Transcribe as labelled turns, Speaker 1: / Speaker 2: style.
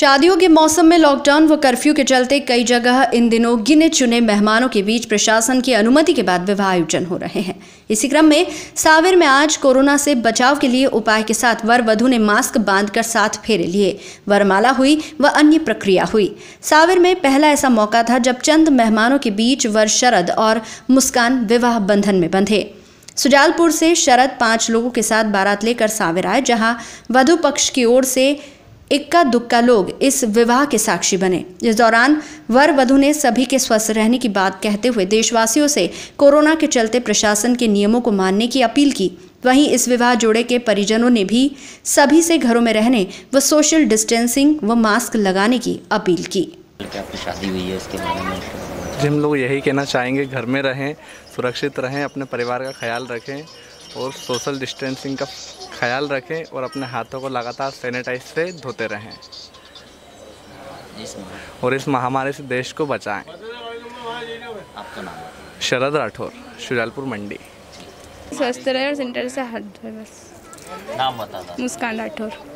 Speaker 1: शादियों के मौसम में लॉकडाउन व कर्फ्यू के चलते कई जगह इन दिनों गिने चुने मेहमानों के बीच प्रशासन की अनुमति के बाद विवाह आयोजन हो रहे हैं इसी क्रम में सावर में आज कोरोना से बचाव के लिए उपाय के साथ वर वधु ने मास्क बांधकर साथ फेरे लिए वरमाला हुई व अन्य प्रक्रिया हुई सावर में पहला ऐसा मौका था जब चंद मेहमानों के बीच वर शरद और मुस्कान विवाह बंधन में बंधे सुजालपुर से शरद पांच लोगों के साथ बारात लेकर सावर आए जहां वधु पक्ष की ओर से इक्का दुक्का लोग इस विवाह के साक्षी बने इस दौरान वर वधु ने सभी के स्वस्थ रहने की बात कहते हुए देशवासियों से कोरोना के चलते प्रशासन के नियमों को मानने की अपील की वहीं इस विवाह जोड़े के परिजनों ने भी सभी से घरों में रहने व सोशल डिस्टेंसिंग व मास्क लगाने की अपील की
Speaker 2: है हम लोग यही कहना चाहेंगे घर में रहें सुरक्षित रहें अपने परिवार का ख्याल रखें और सोशल डिस्टेंसिंग का ख्याल रखें और अपने हाथों को लगातार सैनिटाइज से धोते रहें और इस महामारी से देश को बचाएं आपका नाम शरद राठौर शुजालपुर मंडी स्वस्थ रहे और सेंटर से हाथ धोए बस नाम बता मुस्कान राठौर